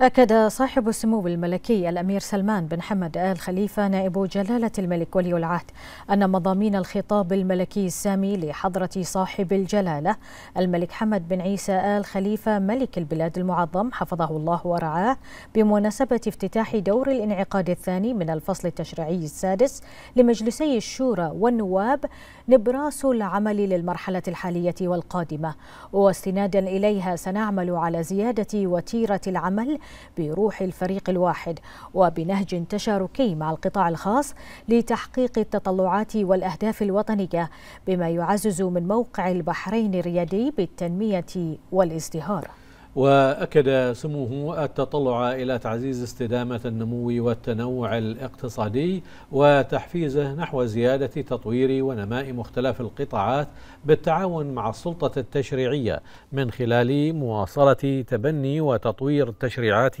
أكد صاحب السمو الملكي الأمير سلمان بن حمد آل خليفة نائب جلالة الملك ولي العهد أن مضامين الخطاب الملكي السامي لحضرة صاحب الجلالة الملك حمد بن عيسى آل خليفة ملك البلاد المعظم حفظه الله ورعاه بمناسبة افتتاح دور الانعقاد الثاني من الفصل التشريعي السادس لمجلسي الشورى والنواب نبراس العمل للمرحلة الحالية والقادمة واستنادا إليها سنعمل على زيادة وتيرة العمل بروح الفريق الواحد وبنهج تشاركي مع القطاع الخاص لتحقيق التطلعات والأهداف الوطنية بما يعزز من موقع البحرين الريادي بالتنمية والازدهار وأكد سموه التطلع إلى تعزيز استدامة النمو والتنوع الاقتصادي وتحفيزه نحو زيادة تطوير ونماء مختلف القطاعات بالتعاون مع السلطة التشريعية من خلال مواصلة تبني وتطوير التشريعات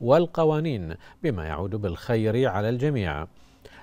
والقوانين بما يعود بالخير على الجميع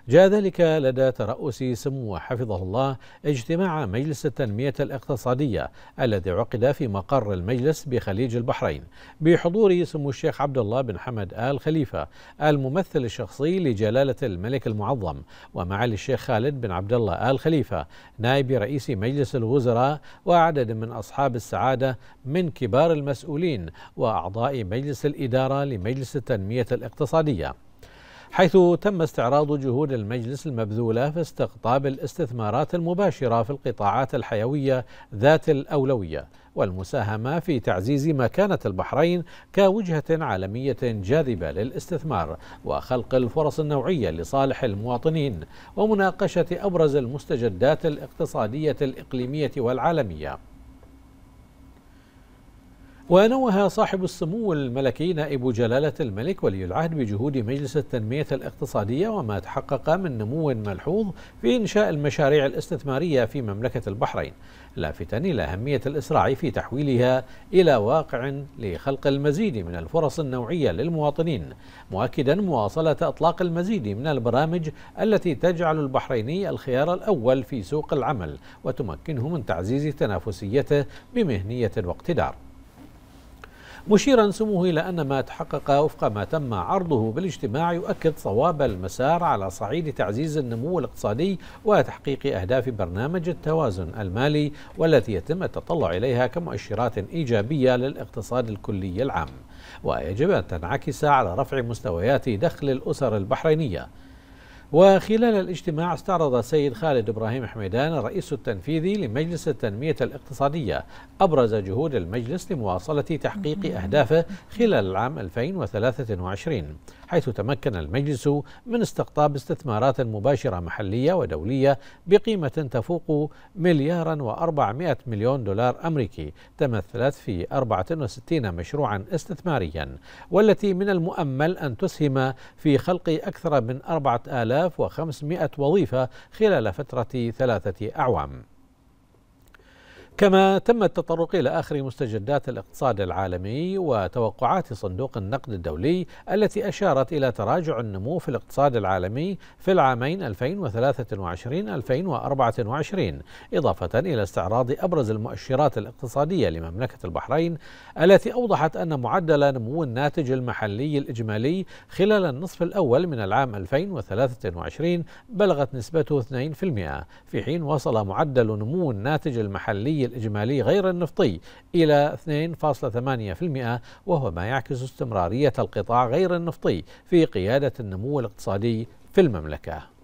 جاء ذلك لدى ترأس سمو حفظه الله اجتماع مجلس التنمية الاقتصادية الذي عقد في مقر المجلس بخليج البحرين بحضور سمو الشيخ عبد الله بن حمد آل خليفة الممثل الشخصي لجلالة الملك المعظم ومعالي الشيخ خالد بن عبد الله آل خليفة نائب رئيس مجلس الوزراء وعدد من أصحاب السعادة من كبار المسؤولين وأعضاء مجلس الإدارة لمجلس التنمية الاقتصادية حيث تم استعراض جهود المجلس المبذولة في استقطاب الاستثمارات المباشرة في القطاعات الحيوية ذات الأولوية والمساهمة في تعزيز مكانة البحرين كوجهة عالمية جاذبة للاستثمار وخلق الفرص النوعية لصالح المواطنين ومناقشة أبرز المستجدات الاقتصادية الإقليمية والعالمية ونوه صاحب السمو الملكي نائب جلالة الملك ولي العهد بجهود مجلس التنمية الاقتصادية وما تحقق من نمو ملحوظ في إنشاء المشاريع الاستثمارية في مملكة البحرين لافتا إلى أهمية الإسراع في تحويلها إلى واقع لخلق المزيد من الفرص النوعية للمواطنين مؤكدا مواصلة أطلاق المزيد من البرامج التي تجعل البحريني الخيار الأول في سوق العمل وتمكنه من تعزيز تنافسيته بمهنية واقتدار مشيرا سموه إلى أن ما تحقق وفق ما تم عرضه بالاجتماع يؤكد صواب المسار على صعيد تعزيز النمو الاقتصادي وتحقيق أهداف برنامج التوازن المالي والتي يتم التطلع إليها كمؤشرات إيجابية للاقتصاد الكلي العام ويجب أن تنعكس على رفع مستويات دخل الأسر البحرينية وخلال الاجتماع استعرض السيد خالد إبراهيم حميدان الرئيس التنفيذي لمجلس التنمية الاقتصادية أبرز جهود المجلس لمواصلة تحقيق أهدافه خلال العام 2023 حيث تمكن المجلس من استقطاب استثمارات مباشرة محلية ودولية بقيمة تفوق مليارا و400 مليون دولار أمريكي تمثلت في 64 مشروعا استثماريا والتي من المؤمل أن تسهم في خلق أكثر من 4000 1500 وظيفة خلال فترة ثلاثة أعوام كما تم التطرق إلى آخر مستجدات الاقتصاد العالمي وتوقعات صندوق النقد الدولي التي أشارت إلى تراجع النمو في الاقتصاد العالمي في العامين 2023-2024 إضافة إلى استعراض أبرز المؤشرات الاقتصادية لمملكة البحرين التي أوضحت أن معدل نمو الناتج المحلي الإجمالي خلال النصف الأول من العام 2023 بلغت نسبته 2% في حين وصل معدل نمو الناتج المحلي الإجمالي غير النفطي إلى 2.8% وهو ما يعكس استمرارية القطاع غير النفطي في قيادة النمو الاقتصادي في المملكة